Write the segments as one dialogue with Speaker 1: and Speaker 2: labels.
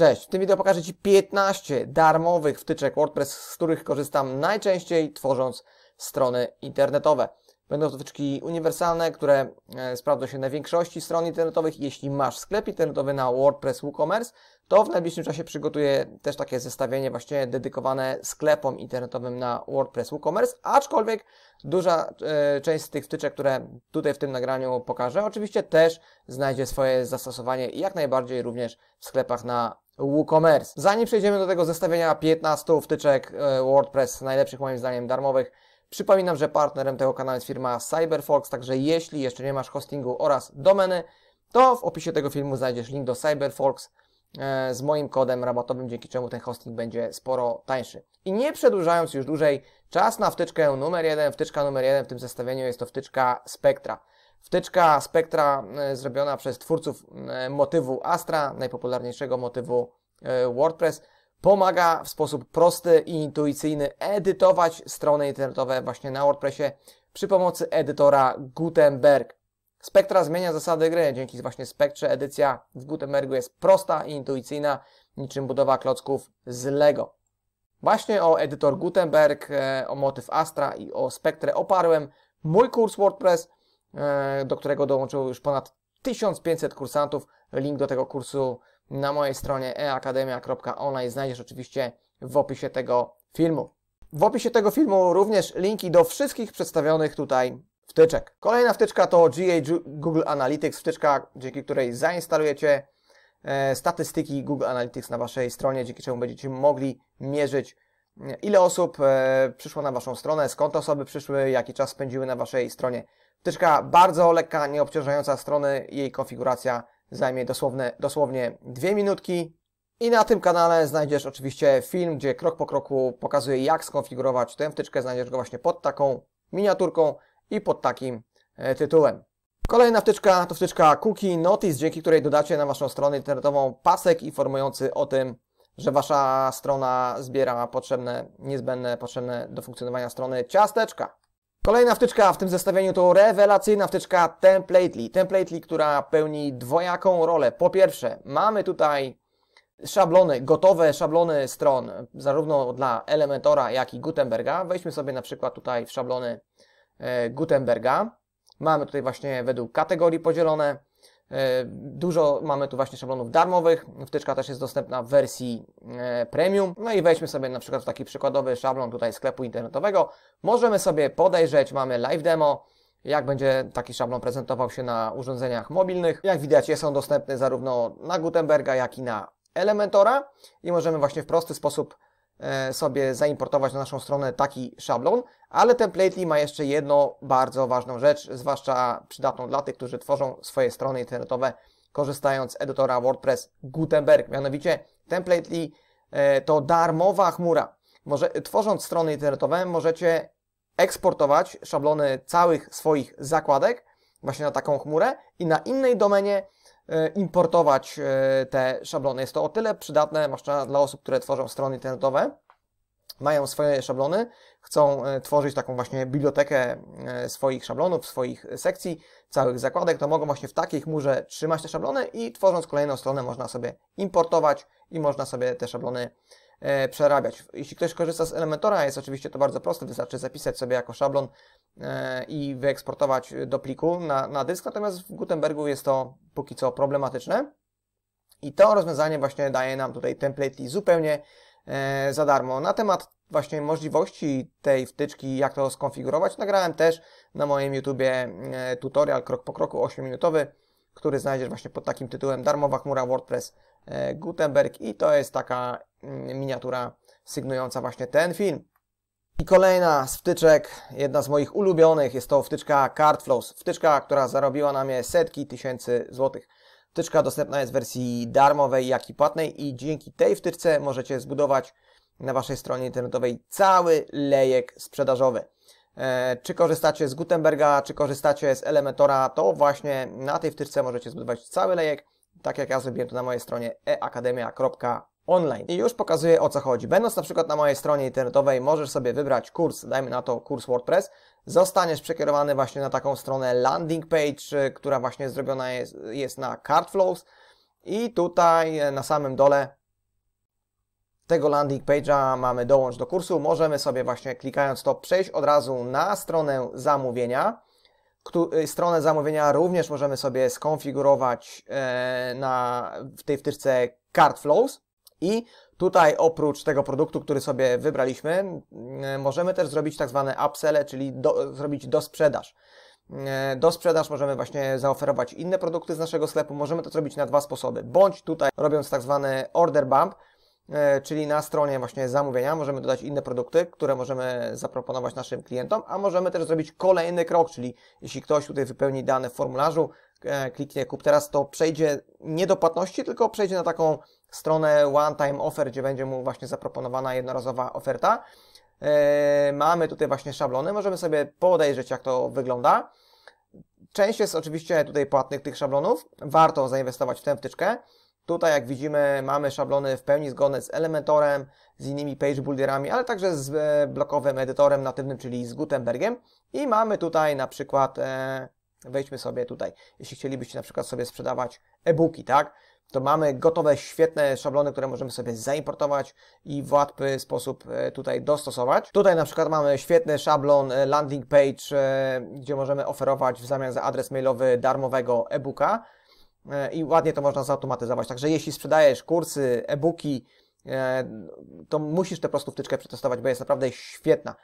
Speaker 1: Cześć, w tym wideo pokażę Ci 15 darmowych wtyczek WordPress, z których korzystam najczęściej tworząc strony internetowe. Będą to wtyczki uniwersalne, które e, sprawdzą się na większości stron internetowych. Jeśli masz sklep internetowy na WordPress WooCommerce, to w najbliższym czasie przygotuję też takie zestawienie właśnie dedykowane sklepom internetowym na WordPress WooCommerce, aczkolwiek duża e, część z tych wtyczek, które tutaj w tym nagraniu pokażę, oczywiście też znajdzie swoje zastosowanie jak najbardziej również w sklepach na WooCommerce. Zanim przejdziemy do tego zestawienia 15 wtyczek e, WordPress, najlepszych moim zdaniem darmowych, przypominam, że partnerem tego kanału jest firma CyberFox, także jeśli jeszcze nie masz hostingu oraz domeny, to w opisie tego filmu znajdziesz link do CyberFox e, z moim kodem rabatowym, dzięki czemu ten hosting będzie sporo tańszy. I nie przedłużając już dłużej, czas na wtyczkę numer jeden. Wtyczka numer jeden w tym zestawieniu jest to wtyczka Spectra. Wtyczka spektra e, zrobiona przez twórców e, motywu Astra, najpopularniejszego motywu e, WordPress, pomaga w sposób prosty i intuicyjny edytować strony internetowe właśnie na WordPressie przy pomocy edytora Gutenberg. Spektra zmienia zasady gry. Dzięki właśnie spektrze edycja w Gutenbergu jest prosta i intuicyjna, niczym budowa klocków z Lego. Właśnie o edytor Gutenberg, o motyw Astra i o spektrę oparłem mój kurs WordPress – E, do którego dołączyło już ponad 1500 kursantów. Link do tego kursu na mojej stronie eakademia.online znajdziesz oczywiście w opisie tego filmu. W opisie tego filmu również linki do wszystkich przedstawionych tutaj wtyczek. Kolejna wtyczka to GA Google Analytics, wtyczka, dzięki której zainstalujecie e, statystyki Google Analytics na Waszej stronie, dzięki czemu będziecie mogli mierzyć, e, ile osób przyszło na Waszą stronę, skąd osoby przyszły, jaki czas spędziły na Waszej stronie. Wtyczka bardzo lekka, nieobciążająca strony, jej konfiguracja zajmie dosłownie dosłownie dwie minutki. I na tym kanale znajdziesz oczywiście film, gdzie krok po kroku pokazuję jak skonfigurować tę wtyczkę. Znajdziesz go właśnie pod taką miniaturką i pod takim e, tytułem. Kolejna wtyczka to wtyczka Cookie Notice, dzięki której dodacie na Waszą stronę internetową pasek informujący o tym, że Wasza strona zbiera potrzebne, niezbędne, potrzebne do funkcjonowania strony ciasteczka. Kolejna wtyczka w tym zestawieniu to rewelacyjna wtyczka Templately. Templately, która pełni dwojaką rolę. Po pierwsze, mamy tutaj szablony, gotowe szablony stron, zarówno dla Elementora, jak i Gutenberga. Weźmy sobie na przykład tutaj w szablony e, Gutenberga. Mamy tutaj właśnie według kategorii podzielone. E, dużo mamy tu właśnie szablonów darmowych. Wtyczka też jest dostępna w wersji e, premium. No i weźmy sobie na przykład taki przykładowy szablon tutaj sklepu internetowego. Możemy sobie podejrzeć, mamy live demo, jak będzie taki szablon prezentował się na urządzeniach mobilnych. Jak widać, jest on dostępny zarówno na Gutenberga, jak i na Elementora i możemy właśnie w prosty sposób E, sobie zaimportować na naszą stronę taki szablon, ale Templately ma jeszcze jedną bardzo ważną rzecz, zwłaszcza przydatną dla tych, którzy tworzą swoje strony internetowe korzystając z edytora WordPress Gutenberg. Mianowicie Templately e, to darmowa chmura. Może, tworząc strony internetowe możecie eksportować szablony całych swoich zakładek właśnie na taką chmurę i na innej domenie E, importować e, te szablony. Jest to o tyle przydatne dla osób, które tworzą strony internetowe, mają swoje szablony, chcą e, tworzyć taką właśnie bibliotekę swoich szablonów, swoich sekcji, całych zakładek, to mogą właśnie w takiej chmurze trzymać te szablony i tworząc kolejną stronę można sobie importować i można sobie te szablony E, przerabiać. Jeśli ktoś korzysta z Elementora, jest oczywiście to bardzo proste, wystarczy zapisać sobie jako szablon e, i wyeksportować do pliku na, na dysk, natomiast w Gutenbergu jest to póki co problematyczne. I to rozwiązanie właśnie daje nam tutaj template zupełnie e, za darmo. Na temat właśnie możliwości tej wtyczki, jak to skonfigurować, nagrałem też na moim YouTubie tutorial krok po kroku 8-minutowy, który znajdziesz właśnie pod takim tytułem Darmowa chmura WordPress Gutenberg i to jest taka miniatura sygnująca właśnie ten film. I kolejna z wtyczek, jedna z moich ulubionych, jest to wtyczka Cardflows. Wtyczka, która zarobiła na mnie setki tysięcy złotych. Wtyczka dostępna jest w wersji darmowej, jak i płatnej i dzięki tej wtyczce możecie zbudować na Waszej stronie internetowej cały lejek sprzedażowy. E, czy korzystacie z Gutenberga, czy korzystacie z Elementora, to właśnie na tej wtyczce możecie zbudować cały lejek, tak jak ja zrobiłem to na mojej stronie eakademia.pl online. I już pokazuję o co chodzi. Będąc na przykład na mojej stronie internetowej możesz sobie wybrać kurs, dajmy na to kurs WordPress, zostaniesz przekierowany właśnie na taką stronę landing page, y, która właśnie zrobiona jest, jest na Cardflows i tutaj y, na samym dole tego landing page'a mamy dołącz do kursu. Możemy sobie właśnie klikając to przejść od razu na stronę zamówienia. Y, stronę zamówienia również możemy sobie skonfigurować e, na, w tej wtyczce Card Flows. I tutaj oprócz tego produktu, który sobie wybraliśmy, mm, możemy też zrobić tak zwane upsell, czyli do, zrobić dosprzedaż. Mm, do sprzedaż możemy właśnie zaoferować inne produkty z naszego sklepu. Możemy to zrobić na dwa sposoby. Bądź tutaj robiąc tak zwany order bump, e, czyli na stronie właśnie zamówienia możemy dodać inne produkty, które możemy zaproponować naszym klientom, a możemy też zrobić kolejny krok, czyli jeśli ktoś tutaj wypełni dane w formularzu, e, kliknie kup teraz, to przejdzie nie do płatności, tylko przejdzie na taką stronę One Time Offer, gdzie będzie mu właśnie zaproponowana jednorazowa oferta. E, mamy tutaj właśnie szablony, możemy sobie podejrzeć, jak to wygląda. Część jest oczywiście tutaj płatnych tych szablonów, warto zainwestować w tę wtyczkę. Tutaj, jak widzimy, mamy szablony w pełni zgodne z Elementorem, z innymi page builderami, ale także z e, blokowym edytorem natywnym, czyli z Gutenbergiem. I mamy tutaj na przykład, e, wejdźmy sobie tutaj, jeśli chcielibyście na przykład sobie sprzedawać e-booki, tak? to mamy gotowe, świetne szablony, które możemy sobie zaimportować i w łatwy sposób e, tutaj dostosować. Tutaj na przykład mamy świetny szablon e, landing page, e, gdzie możemy oferować w zamian za adres mailowy darmowego e-booka i ładnie to można zautomatyzować. Także jeśli sprzedajesz kursy, e-booki, to musisz tę prostą wtyczkę przetestować, bo jest naprawdę świetna.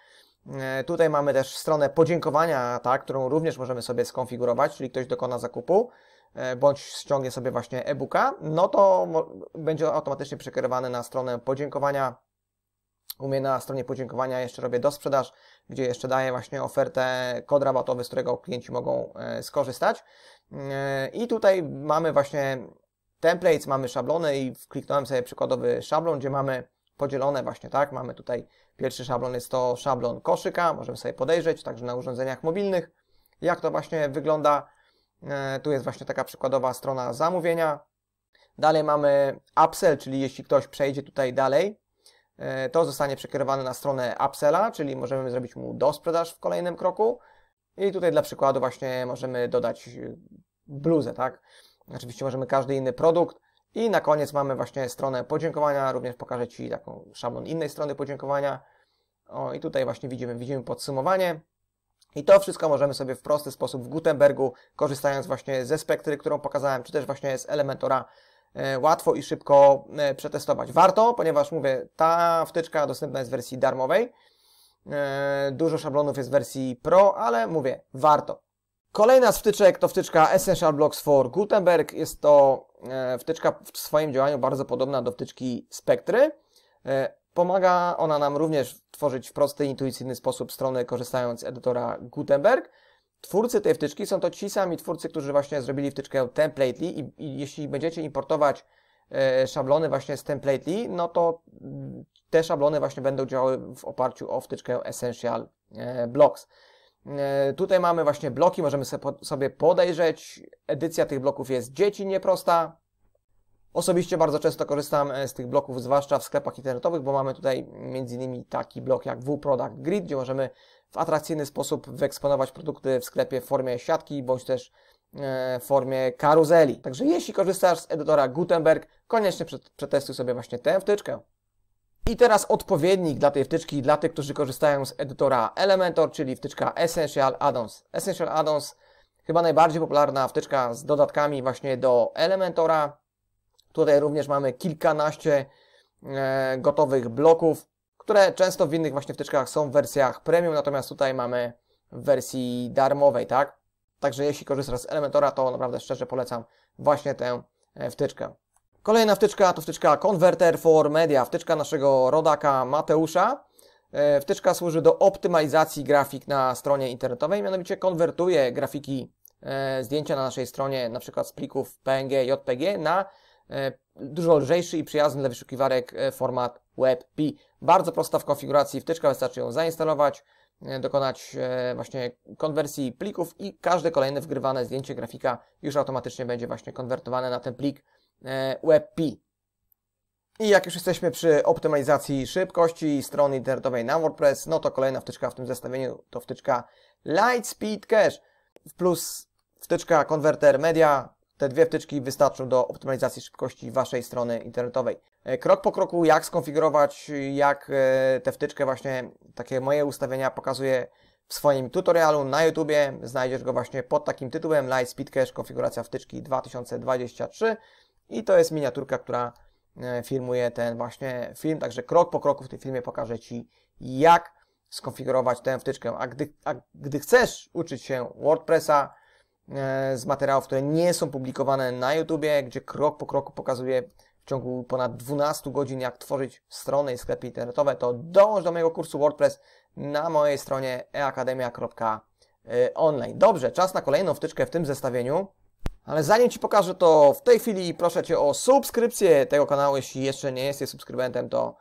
Speaker 1: Tutaj mamy też stronę podziękowania, tak, którą również możemy sobie skonfigurować, czyli ktoś dokona zakupu. E, bądź ściągnie sobie właśnie e-booka, no to będzie automatycznie przekierowany na stronę podziękowania. U mnie na stronie podziękowania jeszcze robię do sprzedaż, gdzie jeszcze daję właśnie ofertę, kod rabatowy, z którego klienci mogą e, skorzystać. E, I tutaj mamy właśnie templates, mamy szablony i kliknąłem sobie przykładowy szablon, gdzie mamy podzielone właśnie, tak? Mamy tutaj pierwszy szablon, jest to szablon koszyka, możemy sobie podejrzeć, także na urządzeniach mobilnych, jak to właśnie wygląda E, tu jest właśnie taka przykładowa strona zamówienia. Dalej mamy upsell, czyli jeśli ktoś przejdzie tutaj dalej, e, to zostanie przekierowane na stronę upsella, czyli możemy zrobić mu dosprzedaż w kolejnym kroku. I tutaj dla przykładu właśnie możemy dodać e, bluzę, tak? Oczywiście możemy każdy inny produkt. I na koniec mamy właśnie stronę podziękowania. Również pokażę Ci taką szablon innej strony podziękowania. O, i tutaj właśnie widzimy, widzimy podsumowanie. I to wszystko możemy sobie w prosty sposób w Gutenbergu, korzystając właśnie ze spektry, którą pokazałem, czy też właśnie z Elementora, e, łatwo i szybko e, przetestować. Warto, ponieważ mówię, ta wtyczka dostępna jest w wersji darmowej. E, dużo szablonów jest w wersji Pro, ale mówię, warto. Kolejna z wtyczek to wtyczka Essential Blocks for Gutenberg. Jest to wtyczka w swoim działaniu bardzo podobna do wtyczki Spektry. Pomaga ona nam również tworzyć w prosty, intuicyjny sposób strony, korzystając z edytora Gutenberg. Twórcy tej wtyczki są to ci sami twórcy, którzy właśnie zrobili wtyczkę Templately i, i jeśli będziecie importować e, szablony właśnie z Templately, no to mm, te szablony właśnie będą działały w oparciu o wtyczkę Essential e, Blocks. E, tutaj mamy właśnie bloki, możemy sobie podejrzeć. Edycja tych bloków jest dzieci nieprosta, Osobiście bardzo często korzystam e, z tych bloków, zwłaszcza w sklepach internetowych, bo mamy tutaj m.in. taki blok jak WProduct Grid, gdzie możemy w atrakcyjny sposób wyeksponować produkty w sklepie w formie siatki bądź też e, w formie karuzeli. Także jeśli korzystasz z edytora Gutenberg, koniecznie przetestuj sobie właśnie tę wtyczkę. I teraz odpowiednik dla tej wtyczki dla tych, którzy korzystają z edytora Elementor, czyli wtyczka Essential Addons. Essential Addons chyba najbardziej popularna wtyczka z dodatkami właśnie do Elementora. Tutaj również mamy kilkanaście e, gotowych bloków, które często w innych właśnie wtyczkach są w wersjach premium, natomiast tutaj mamy w wersji darmowej, tak? Także jeśli korzystasz z Elementora, to naprawdę szczerze polecam właśnie tę e, wtyczkę. Kolejna wtyczka to wtyczka Converter for Media, wtyczka naszego rodaka Mateusza. E, wtyczka służy do optymalizacji grafik na stronie internetowej, mianowicie konwertuje grafiki zdjęcia na naszej stronie, na przykład z plików PNG, JPG, na E, dużo lżejszy i przyjazny dla wyszukiwarek e, format WebP. Bardzo prosta w konfiguracji wtyczka, wystarczy ją zainstalować, e, dokonać właśnie konwersji plików i każde kolejne wgrywane zdjęcie grafika już automatycznie będzie właśnie konwertowane na ten plik WebP. I jak już jesteśmy przy optymalizacji szybkości strony internetowej na WordPress, no to kolejna wtyczka w tym zestawieniu to wtyczka Lightspeed Cache plus wtyczka konwerter media te dwie wtyczki wystarczą do optymalizacji szybkości Waszej strony internetowej. E, krok po kroku, jak skonfigurować, jak e, tę wtyczkę, właśnie takie moje ustawienia pokazuję w swoim tutorialu na YouTubie. Znajdziesz go właśnie pod takim tytułem Light Speed Cache konfiguracja wtyczki 2023 i to jest miniaturka, która e, filmuje ten właśnie film, także krok po kroku w tym filmie pokażę Ci jak skonfigurować tę wtyczkę. A gdy, a gdy chcesz uczyć się WordPressa, E, z materiałów, które nie są publikowane na YouTubie, gdzie krok po kroku pokazuję w ciągu ponad 12 godzin, jak tworzyć strony i sklepy internetowe, to dołącz do mojego kursu WordPress na mojej stronie eakademia.online. Dobrze, czas na kolejną wtyczkę w tym zestawieniu. Ale zanim Ci pokażę to w tej chwili proszę Cię o subskrypcję tego kanału. Jeśli jeszcze nie jesteś subskrybentem, to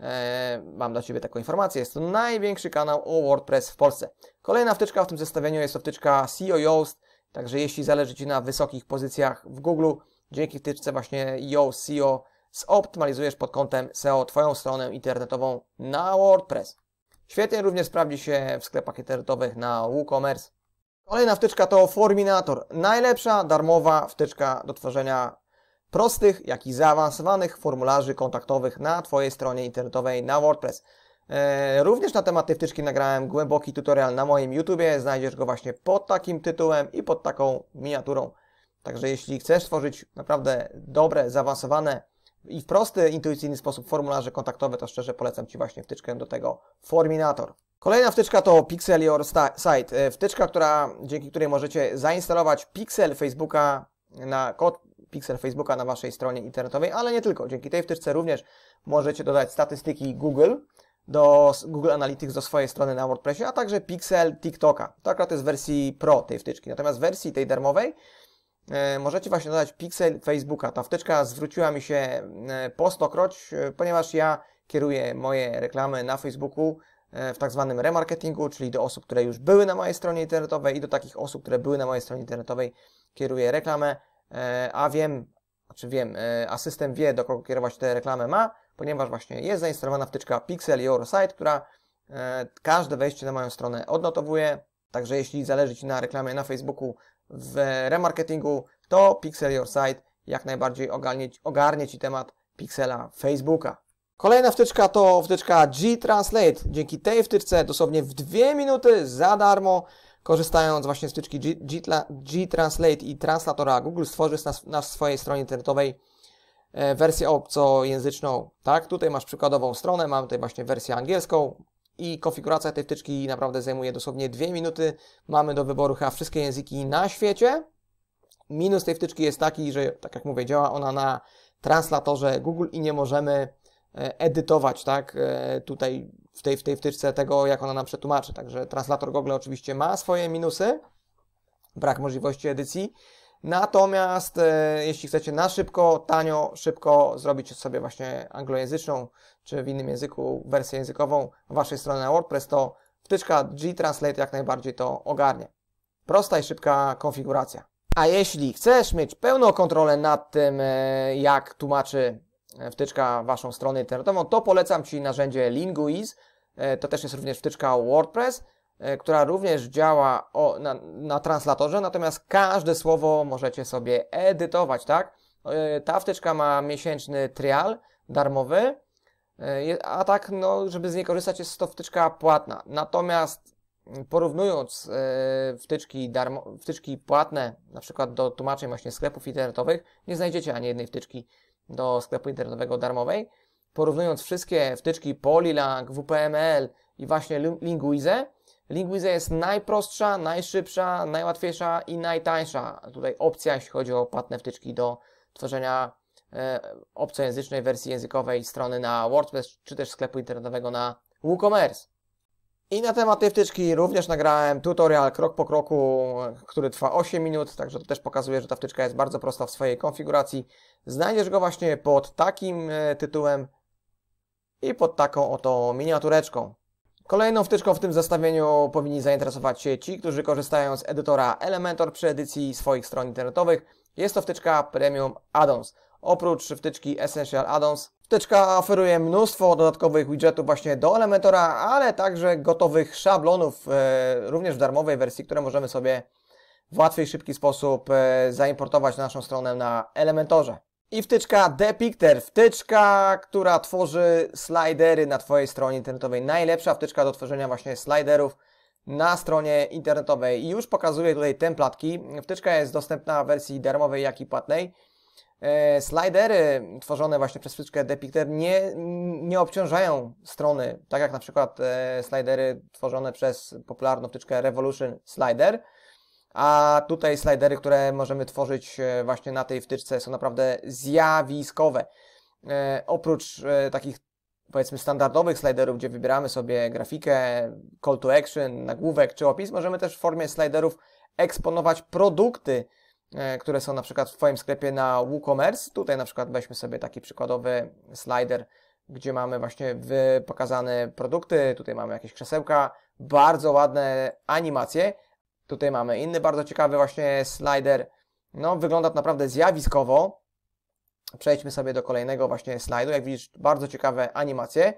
Speaker 1: e, mam dla Ciebie taką informację. Jest to największy kanał o WordPress w Polsce. Kolejna wtyczka w tym zestawieniu jest to wtyczka SEO Yoast. Także jeśli zależy Ci na wysokich pozycjach w Google, dzięki wtyczce właśnie Yo SEO zoptymalizujesz pod kątem SEO Twoją stronę internetową na WordPress. Świetnie również sprawdzi się w sklepach internetowych na WooCommerce. Kolejna wtyczka to Forminator. Najlepsza darmowa wtyczka do tworzenia prostych, jak i zaawansowanych formularzy kontaktowych na Twojej stronie internetowej na WordPress. E, również na temat tej wtyczki nagrałem głęboki tutorial na moim YouTubie, znajdziesz go właśnie pod takim tytułem i pod taką miniaturą. Także jeśli chcesz tworzyć naprawdę dobre, zaawansowane i w prosty, intuicyjny sposób formularze kontaktowe, to szczerze polecam Ci właśnie wtyczkę do tego Forminator. Kolejna wtyczka to Pixel Your Site. E, wtyczka, która, dzięki której możecie zainstalować pixel Facebooka na kod pixel Facebooka na Waszej stronie internetowej, ale nie tylko. Dzięki tej wtyczce również możecie dodać statystyki Google, do Google Analytics, do swojej strony na WordPressie, a także Pixel TikToka. To akurat jest w wersji Pro tej wtyczki. Natomiast w wersji tej darmowej e, możecie właśnie dodać Pixel Facebooka. Ta wtyczka zwróciła mi się e, po stokroć, e, ponieważ ja kieruję moje reklamy na Facebooku w tak zwanym remarketingu, czyli do osób, które już były na mojej stronie internetowej i do takich osób, które były na mojej stronie internetowej kieruję reklamę, a wiem, czy znaczy wiem, asystent wie, do kogo kierować te reklamy ma, ponieważ właśnie jest zainstalowana wtyczka Pixel Your Site, która e, każde wejście na moją stronę odnotowuje. Także jeśli zależy Ci na reklamie na Facebooku, w remarketingu, to Pixel Your Site jak najbardziej ogarnie, ogarnie Ci temat Pixela Facebooka. Kolejna wtyczka to wtyczka G-Translate. Dzięki tej wtyczce dosłownie w dwie minuty za darmo, korzystając właśnie z wtyczki G-Translate i translatora Google, stworzysz na, na swojej stronie internetowej E, wersję obcojęzyczną, tak? Tutaj masz przykładową stronę, mam tutaj właśnie wersję angielską i konfiguracja tej wtyczki naprawdę zajmuje dosłownie 2 minuty. Mamy do wyboru chyba wszystkie języki na świecie. Minus tej wtyczki jest taki, że tak jak mówię, działa ona na translatorze Google i nie możemy e, edytować, tak, e, tutaj w tej, w tej wtyczce tego, jak ona nam przetłumaczy. Także translator Google oczywiście ma swoje minusy, brak możliwości edycji, Natomiast e, jeśli chcecie na szybko, tanio, szybko zrobić sobie właśnie anglojęzyczną czy w innym języku wersję językową waszej strony na WordPress, to wtyczka G-Translate jak najbardziej to ogarnie. Prosta i szybka konfiguracja. A jeśli chcesz mieć pełną kontrolę nad tym, e, jak tłumaczy e, wtyczka waszą stronę internetową, to polecam Ci narzędzie Linguiz. to też jest również wtyczka WordPress E, która również działa o, na, na translatorze, natomiast każde słowo możecie sobie edytować, tak? E, ta wtyczka ma miesięczny trial darmowy, e, a tak, no, żeby z niej korzystać, jest to wtyczka płatna. Natomiast mm, porównując wtyczki, darmo, wtyczki płatne, na przykład do tłumaczeń właśnie sklepów internetowych, nie znajdziecie ani jednej wtyczki do sklepu internetowego darmowej. Porównując wszystkie wtyczki Polylang, WPML i właśnie Linguizę, Linguiza jest najprostsza, najszybsza, najłatwiejsza i najtańsza tutaj opcja, jeśli chodzi o płatne wtyczki do tworzenia e, obcojęzycznej wersji językowej strony na WordPress czy też sklepu internetowego na WooCommerce. I na temat tej wtyczki również nagrałem tutorial krok po kroku, który trwa 8 minut, także to też pokazuje, że ta wtyczka jest bardzo prosta w swojej konfiguracji. Znajdziesz go właśnie pod takim e, tytułem i pod taką oto miniatureczką. Kolejną wtyczką w tym zestawieniu powinni zainteresować się ci, którzy korzystają z edytora Elementor przy edycji swoich stron internetowych. Jest to wtyczka Premium Addons. Oprócz wtyczki Essential Addons, wtyczka oferuje mnóstwo dodatkowych widgetów właśnie do Elementora, ale także gotowych szablonów, e, również w darmowej wersji, które możemy sobie w łatwy i szybki sposób e, zaimportować na naszą stronę na Elementorze. I wtyczka Depicter, wtyczka, która tworzy slidery na Twojej stronie internetowej. Najlepsza wtyczka do tworzenia właśnie sliderów na stronie internetowej. I Już pokazuję tutaj templatki. Wtyczka jest dostępna w wersji darmowej, jak i płatnej. E, slidery tworzone właśnie przez wtyczkę Depicter nie, nie obciążają strony, tak jak na przykład e, slidery tworzone przez popularną wtyczkę Revolution Slider a tutaj slidery, które możemy tworzyć e, właśnie na tej wtyczce są naprawdę zjawiskowe. E, oprócz e, takich powiedzmy standardowych sliderów, gdzie wybieramy sobie grafikę, call to action, nagłówek czy opis, możemy też w formie sliderów eksponować produkty, e, które są na przykład w Twoim sklepie na WooCommerce. Tutaj na przykład weźmy sobie taki przykładowy slider, gdzie mamy właśnie pokazane produkty, tutaj mamy jakieś krzesełka, bardzo ładne animacje, Tutaj mamy inny bardzo ciekawy właśnie slider. No, wygląda to naprawdę zjawiskowo. Przejdźmy sobie do kolejnego właśnie slajdu. Jak widzisz, bardzo ciekawe animacje.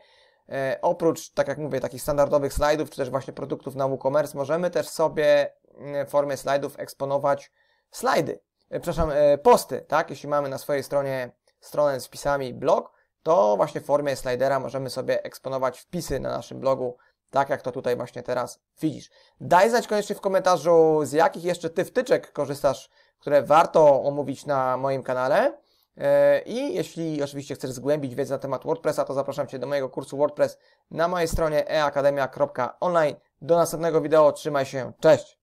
Speaker 1: E, oprócz, tak jak mówię, takich standardowych slajdów, czy też właśnie produktów na WooCommerce, możemy też sobie mm, w formie slajdów eksponować slajdy. E, przepraszam, e, posty, tak? Jeśli mamy na swojej stronie stronę z wpisami blog, to właśnie w formie slidera możemy sobie eksponować wpisy na naszym blogu tak jak to tutaj właśnie teraz widzisz. Daj znać koniecznie w komentarzu, z jakich jeszcze Ty wtyczek korzystasz, które warto omówić na moim kanale. E, I jeśli oczywiście chcesz zgłębić wiedzę na temat WordPressa, to zapraszam Cię do mojego kursu WordPress na mojej stronie eakademia.online. Do następnego wideo, trzymaj się, cześć!